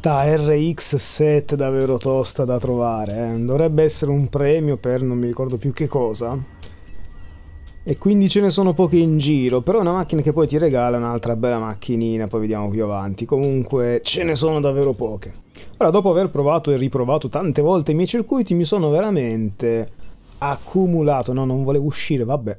sta RX 7 davvero tosta da trovare. Eh. Dovrebbe essere un premio per non mi ricordo più che cosa. E quindi ce ne sono poche in giro, però è una macchina che poi ti regala un'altra bella macchinina, poi vediamo più avanti. Comunque ce ne sono davvero poche. Ora, dopo aver provato e riprovato tante volte i miei circuiti, mi sono veramente accumulato. No, non volevo uscire, vabbè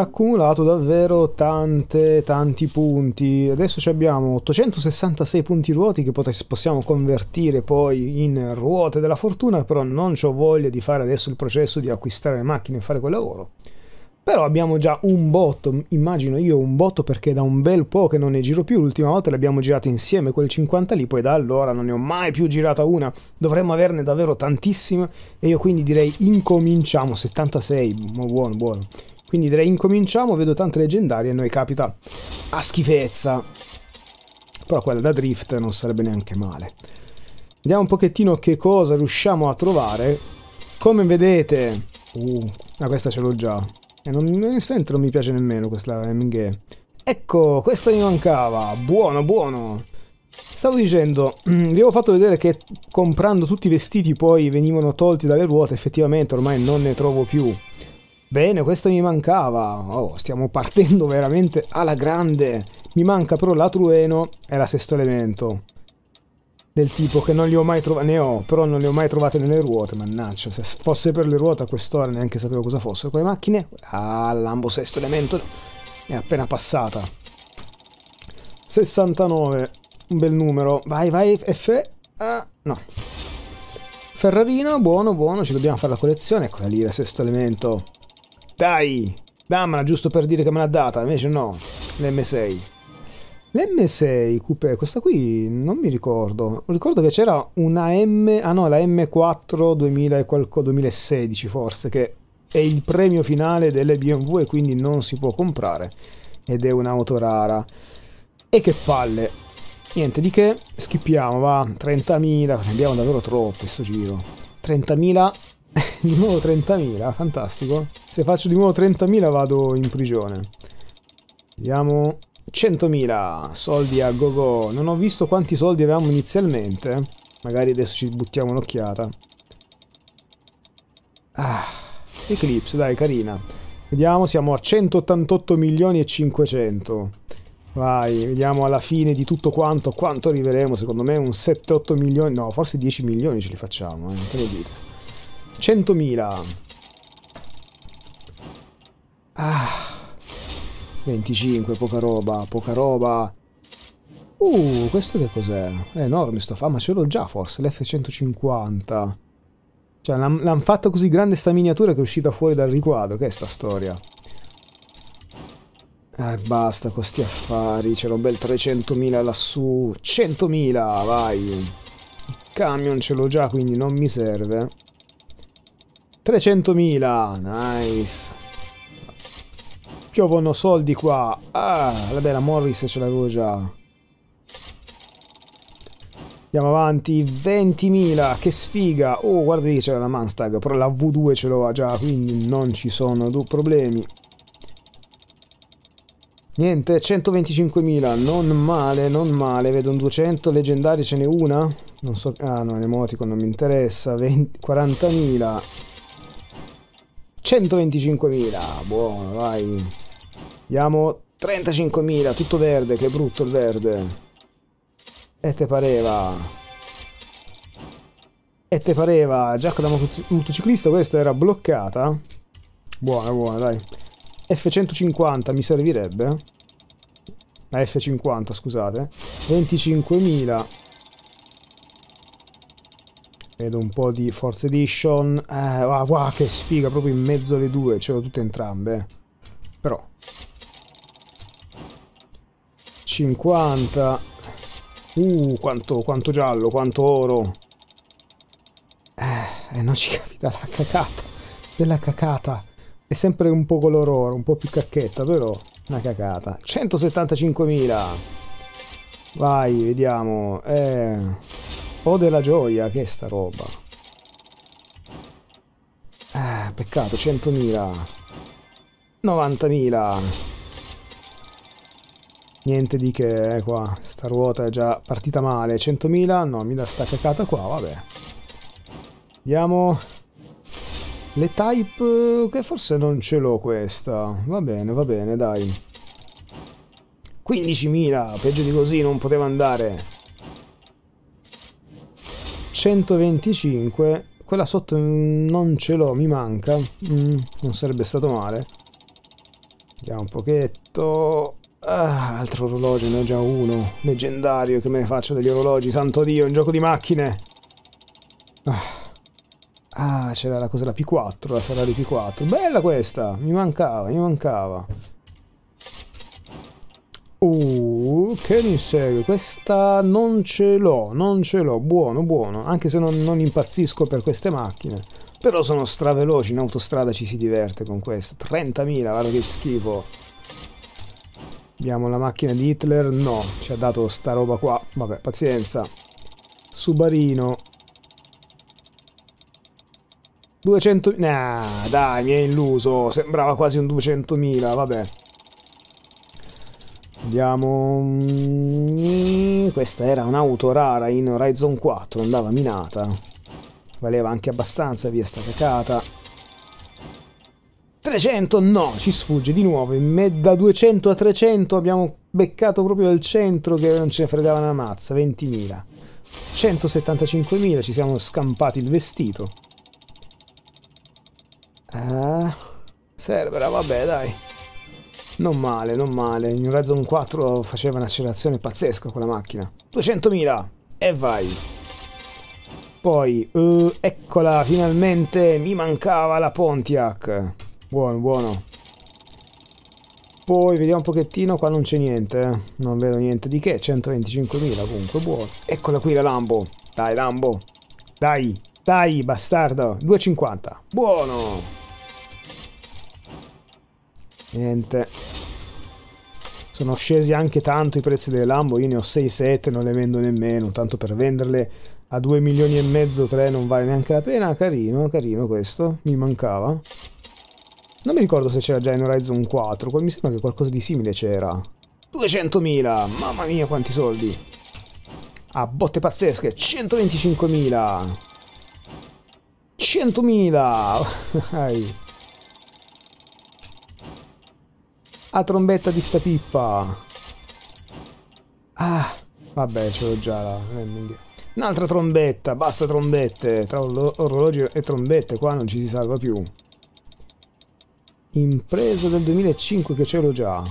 accumulato davvero tante, tanti punti. Adesso abbiamo 866 punti ruoti che possiamo convertire poi in ruote della fortuna, però non ho voglia di fare adesso il processo di acquistare le macchine e fare quel lavoro. Però abbiamo già un botto, immagino io un botto perché da un bel po' che non ne giro più, l'ultima volta le abbiamo girate insieme quel 50 lì, poi da allora non ne ho mai più girata una, dovremmo averne davvero tantissime e io quindi direi incominciamo, 76, buono buono. Quindi direi incominciamo, vedo tante leggendarie e noi capita a schifezza. Però quella da drift non sarebbe neanche male. Vediamo un pochettino che cosa riusciamo a trovare. Come vedete... Uh, ma ah, questa ce l'ho già. E eh, non, non mi piace nemmeno questa MG. Ecco, questa mi mancava. Buono, buono. Stavo dicendo, vi avevo fatto vedere che comprando tutti i vestiti poi venivano tolti dalle ruote, effettivamente ormai non ne trovo più. Bene, questa mi mancava. Oh, stiamo partendo veramente alla grande. Mi manca però la trueno e la sesto elemento. Del tipo che non li ho mai trovati, ne ho, però non le ho mai trovate nelle ruote, mannaggia. Se fosse per le ruote a quest'ora neanche sapevo cosa fossero. Quelle macchine... Ah, l'ambo sesto elemento è appena passata. 69, un bel numero. Vai, vai, F... Ah, no. Ferrarino, buono, buono, ci dobbiamo fare la collezione. Eccola lì, il sesto elemento. Dai! Dammela giusto per dire che me l'ha data, invece no. L'M6. L'M6 coupé, questa qui non mi ricordo. Ricordo che c'era una M, ah no, la M4 2000, 2016 forse, che è il premio finale delle BMW e quindi non si può comprare. Ed è un'auto rara. E che palle. Niente di che, skippiamo, va. 30.000, ne abbiamo davvero troppi sto giro. 30.000, di nuovo 30.000, fantastico. Se faccio di nuovo 30.000 vado in prigione. Vediamo... 100.000 soldi a go -go. Non ho visto quanti soldi avevamo inizialmente. Magari adesso ci buttiamo un'occhiata. Ah, Eclipse, dai, carina. Vediamo, siamo a 188 milioni e 500. Vai, vediamo alla fine di tutto quanto, quanto arriveremo. Secondo me un 7-8 milioni, no, forse 10 milioni ce li facciamo, eh, che ne dite? 100.000. Ah, 25, poca roba, poca roba. Uh, questo che cos'è? È enorme sto fa, ma ce l'ho già forse, l'F-150. Cioè, l'hanno fatta così grande sta miniatura che è uscita fuori dal riquadro, che è sta storia? Eh, basta con questi affari, c'era un bel 300.000 lassù. 100.000, vai! Il camion ce l'ho già, quindi non mi serve. 300.000, nice! Piovono soldi qua. Ah, vabbè, la Morris ce l'avevo già. Andiamo avanti. 20.000, che sfiga. Oh, guarda lì c'era la Manstag, però la V2 ce l'ho già, quindi non ci sono problemi. Niente, 125.000, non male, non male. Vedo un 200, leggendari ce n'è una? Non so, ah no, l'emoticon non mi interessa. 40.000. 125.000, buono, vai. Abbiamo 35.000, tutto verde, che brutto il verde. E te pareva. E te pareva, giacca da motociclista questa era bloccata. Buona, buona, dai. F150 mi servirebbe. La F50, scusate. 25.000. Vedo un po' di Force Edition. Eh, wow, ah, wow, che sfiga, proprio in mezzo alle due. ce l'ho tutte entrambe. Eh. Però, 50. Uh, quanto, quanto giallo, quanto oro. Eh, non ci capita la cacata. Della cacata. È sempre un po' color oro, un po' più cacchetta, però una cacata. 175.000. Vai, vediamo. Eh, o della gioia, che è sta roba. Eh, peccato, 100.000. 90.000. Niente di che eh, qua, sta ruota è già partita male, 100.000, no mi da sta cacata qua, vabbè. Vediamo le type, che forse non ce l'ho questa, va bene, va bene, dai. 15.000, peggio di così non poteva andare. 125, quella sotto non ce l'ho, mi manca, mm, non sarebbe stato male. Vediamo un pochetto... Ah, altro orologio, ne ho già uno. Leggendario, che me ne faccio degli orologi, santo Dio, un gioco di macchine. Ah. Ah, c'era la cosa, la P4, la Ferrari P4. Bella questa, mi mancava, mi mancava. Uh, che mi segue? Questa non ce l'ho, non ce l'ho. Buono, buono. Anche se non, non, impazzisco per queste macchine. Però sono straveloci, in autostrada ci si diverte con queste. 30.000, guarda che schifo. Abbiamo la macchina di Hitler? No, ci ha dato sta roba qua. Vabbè, pazienza. Subarino. 200... Nah, dai, mi hai illuso. Sembrava quasi un 200.000, vabbè. Vediamo... Mm, questa era un'auto rara in Horizon 4, andava minata. Valeva anche abbastanza, via sta cacata. 300 no, ci sfugge di nuovo. in Da 200 a 300 abbiamo beccato proprio il centro che non ce ne fregava una mazza, 20.000. 175.000 ci siamo scampati il vestito. Eh, servera, vabbè dai. Non male, non male. In Horizon 4 faceva un'accelerazione pazzesca quella macchina. 200.000 e vai. Poi, uh, eccola, finalmente mi mancava la Pontiac. Buono, buono. Poi vediamo un pochettino, qua non c'è niente, eh. non vedo niente di che, 125.000 comunque, buono. Eccola qui la Lambo, dai Lambo, dai, dai bastardo, 2,50, buono. Niente. Sono scesi anche tanto i prezzi delle Lambo, io ne ho 6-7, non le vendo nemmeno, tanto per venderle a 2 milioni e mezzo, 3 non vale neanche la pena, carino, carino questo, mi mancava. Non mi ricordo se c'era già in Horizon 4, mi sembra che qualcosa di simile c'era. 200.000! Mamma mia quanti soldi! A ah, botte pazzesche, 125.000! 100.000! A trombetta di sta pippa! Ah, vabbè, ce l'ho già la eh, Un'altra trombetta, basta trombette, tra orologi e trombette qua non ci si salva più. Impresa del 2005 che c'ero già.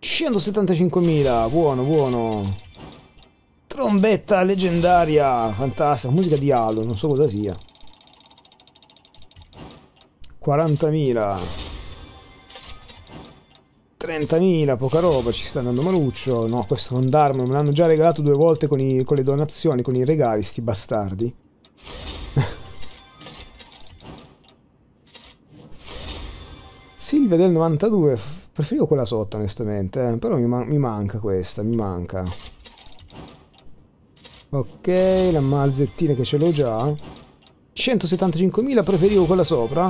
175.000, buono, buono. Trombetta leggendaria, fantastica, musica di Halo, non so cosa sia. 40.000. 30.000, poca roba, ci sta andando maluccio. No, questo non darmo, me l'hanno già regalato due volte con, i, con le donazioni, con i regali, sti bastardi. Silvia del 92, preferivo quella sotto onestamente, eh, però mi, man mi, manca questa, mi manca. Ok, la malzettina che ce l'ho già. 175.000, preferivo quella sopra.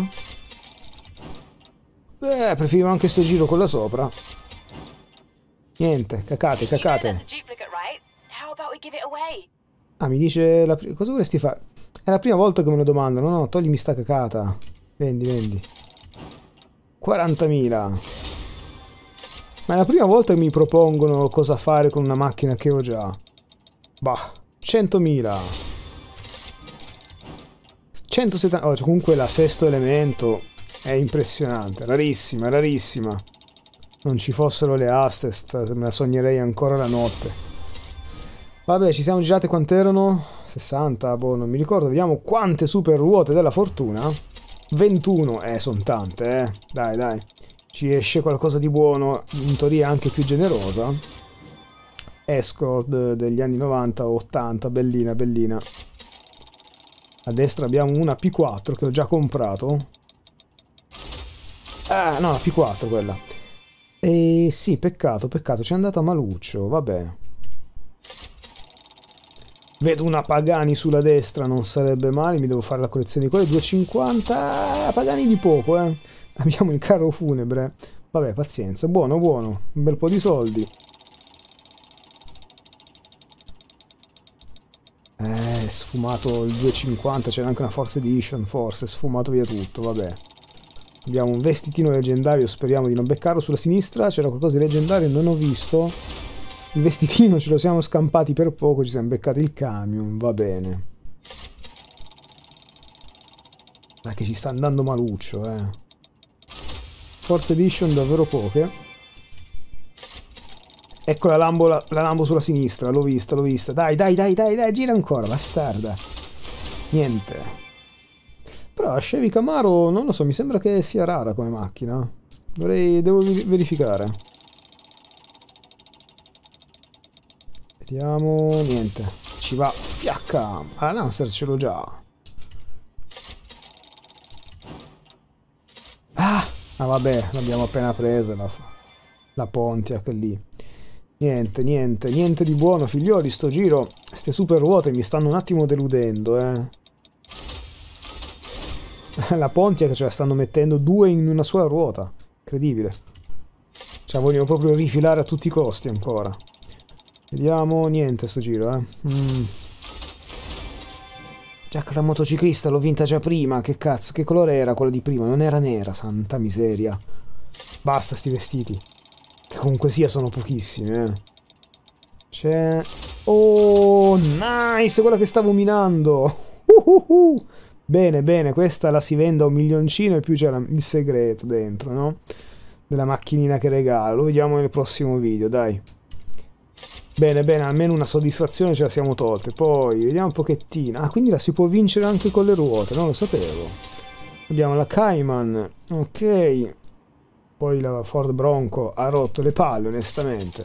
Eh, preferivo anche sto giro quella sopra. Niente, cacate, cacate. Ah, mi dice... La cosa vorresti fare? È la prima volta che me lo domandano. No, no, toglimi sta cacata. Vendi, vendi. 40.000. Ma è la prima volta che mi propongono cosa fare con una macchina che ho già. Bah, 100.000. 170... Oh, cioè comunque la sesto elemento è impressionante, rarissima, rarissima. Non ci fossero le aste, me la sognerei ancora la notte. Vabbè, ci siamo girate quant'erano? 60, boh, non mi ricordo. Vediamo quante super ruote della fortuna. 21, eh, sono tante, eh. Dai, dai. Ci esce qualcosa di buono, in teoria anche più generosa. Escort degli anni 90 o 80, bellina, bellina. A destra abbiamo una P4 che ho già comprato. Ah, no, la P4 quella. E sì, peccato, peccato, ci è andata maluccio, vabbè. Vedo una Pagani sulla destra, non sarebbe male, mi devo fare la collezione di quelle. Eh, 2,50, Pagani di poco, eh. Abbiamo il carro funebre. Vabbè, pazienza, buono, buono, un bel po' di soldi. Eh, sfumato il 2,50, c'era anche una Force Edition, forse, sfumato via tutto, vabbè. Abbiamo un vestitino leggendario, speriamo di non beccarlo. Sulla sinistra c'era qualcosa di leggendario, non ho visto. Il vestitino ce lo siamo scampati per poco, ci siamo beccati il camion, va bene. Ma che ci sta andando maluccio, eh. Force Edition davvero poche. Ecco la Lambo, la, la Lambo sulla sinistra, l'ho vista, l'ho vista. Dai, dai, dai, dai, dai, gira ancora, bastarda. Niente. Però Chevy Camaro, non lo so, mi sembra che sia rara come macchina. Dovrei, devo verificare. Vediamo, niente. Ci va, fiacca! Ah, Lancer ce l'ho già. Ah! Ah vabbè, l'abbiamo appena presa la, la Pontiac lì. Niente, niente, niente di buono, figlioli, sto giro. Ste super ruote mi stanno un attimo deludendo, eh. La Pontiac ce la stanno mettendo due in una sola ruota. Incredibile. Cioè, vogliono proprio rifilare a tutti i costi ancora. Vediamo niente sto giro, eh. Mm. Giacca da motociclista, l'ho vinta già prima. Che cazzo, che colore era quella di prima? Non era nera, santa miseria. Basta sti vestiti. Che comunque sia sono pochissimi, eh. C'è... Oh, nice! Quella che stavo minando! Uhuhu. Bene, bene, questa la si vende a un milioncino e più c'è il segreto dentro, no? Della macchinina che regalo. Lo vediamo nel prossimo video, dai. Bene, bene, almeno una soddisfazione ce la siamo tolte. Poi, vediamo un pochettino. Ah, quindi la si può vincere anche con le ruote, non lo sapevo. Abbiamo la Cayman, ok. Poi la Ford Bronco ha rotto le palle, onestamente.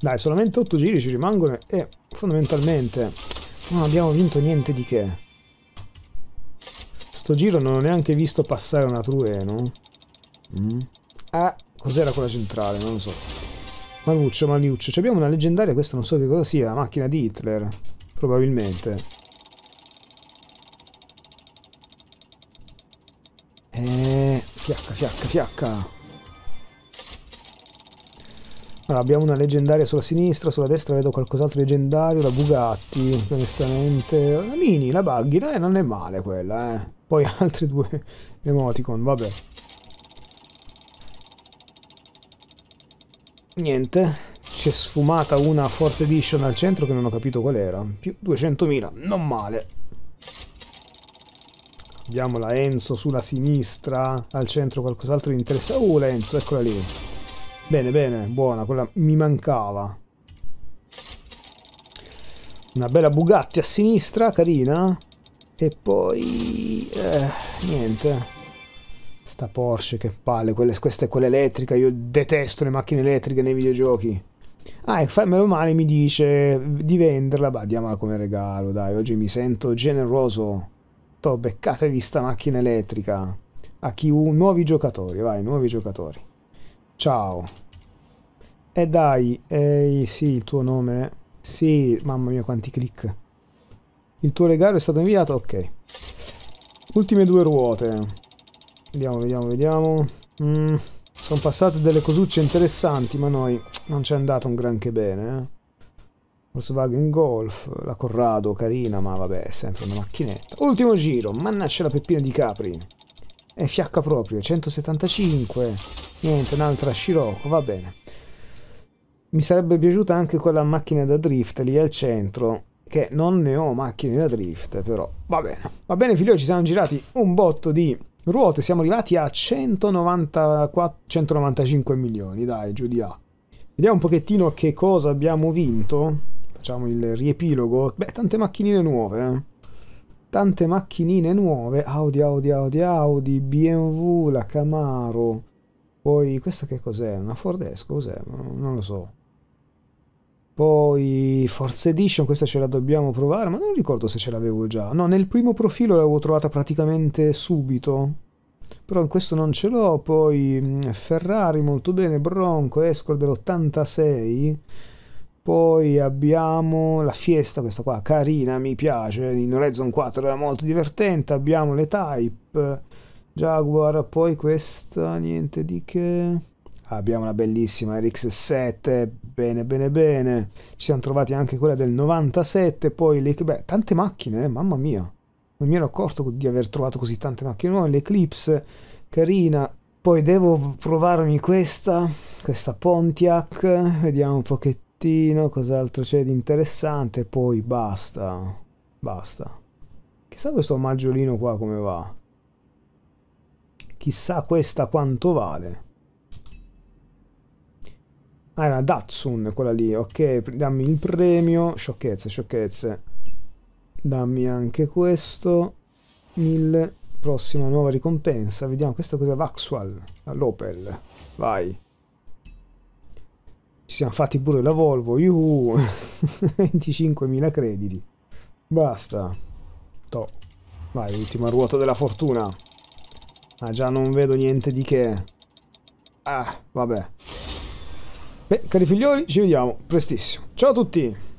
Dai, solamente 8 giri ci rimangono e fondamentalmente non abbiamo vinto niente di che. Sto giro non ho neanche visto passare una Trueno. Mm. Ah, cos'era quella centrale? Non lo so. Manuccio, Maliuccio. Cioè abbiamo una leggendaria, questa non so che cosa sia, la macchina di Hitler, probabilmente. Eh, fiacca, fiacca, fiacca. Allora, abbiamo una leggendaria sulla sinistra, sulla destra vedo qualcos'altro leggendario, la Bugatti, onestamente. La Mini, la Buggy, eh, non è male quella, eh. Poi altri due emoticon, vabbè. Niente, è sfumata una Force Edition al centro che non ho capito qual era. Più 200.000, non male. Abbiamo la Enzo sulla sinistra, al centro qualcos'altro di interessante. Oh, uh, la Enzo, eccola lì. Bene, bene, buona, quella mi mancava. Una bella Bugatti a sinistra, carina. E poi... Eh, niente. Sta Porsche, che palle, quelle, questa è quella elettrica, io detesto le macchine elettriche nei videogiochi. Ah, e fammelo male mi dice di venderla, ma diamola come regalo, dai, oggi mi sento generoso. T'ho beccatevi sta macchina elettrica. A chi nuovi giocatori, vai, nuovi giocatori. Ciao. E eh, dai, ehi, sì, il tuo nome. Sì, mamma mia quanti click. Il tuo regalo è stato inviato, ok. Ultime due ruote. Vediamo, vediamo, vediamo. Mm, sono passate delle cosucce interessanti, ma noi non ci è andato un granché bene. Eh? Volkswagen Golf, la Corrado, carina, ma vabbè, è sempre una macchinetta. Ultimo giro, mannaggia la peppina di Capri. È fiacca proprio, 175. Niente, un'altra Scirocco, va bene. Mi sarebbe piaciuta anche quella macchina da drift lì al centro, che non ne ho macchine da drift, però va bene. Va bene figlio, ci siamo girati un botto di Ruote siamo arrivati a 194, 195 milioni, dai, giù di a Vediamo un pochettino che cosa abbiamo vinto. Facciamo il riepilogo. Beh, tante macchinine nuove. Eh. Tante macchinine nuove. Audi, Audi, Audi, Audi, BMW, la Camaro. Poi questa che cos'è? Una Ford Cos'è? Non lo so. Poi Force Edition, questa ce la dobbiamo provare, ma non ricordo se ce l'avevo già. No, nel primo profilo l'avevo trovata praticamente subito. Però in questo non ce l'ho. Poi mm, Ferrari molto bene, Bronco, Escort dell'86. Poi abbiamo la Fiesta, questa qua, carina, mi piace. In Horizon 4 era molto divertente. Abbiamo le Type, Jaguar, poi questa, niente di che. Abbiamo una bellissima RX7 Bene, bene, bene. Ci siamo trovati anche quella del 97, poi le... tante macchine, eh, mamma mia. Non mi ero accorto di aver trovato così tante macchine nuove. L'Eclipse, carina. Poi devo provarmi questa, questa Pontiac. Vediamo un pochettino cos'altro c'è di interessante. Poi basta. Basta. Chissà questo maggiolino qua come va. Chissà questa quanto vale. Ah, era Datsun quella lì, ok, dammi il premio, sciocchezze, sciocchezze. Dammi anche questo, 1000, prossima nuova ricompensa, vediamo questa cosa Vaxual. l'Opel, vai. Ci siamo fatti pure la Volvo, yuhu, 25.000 crediti, basta. To. Vai, ultima ruota della fortuna. Ah già non vedo niente di che. Ah, vabbè. Beh, cari figlioli, ci vediamo prestissimo. Ciao a tutti!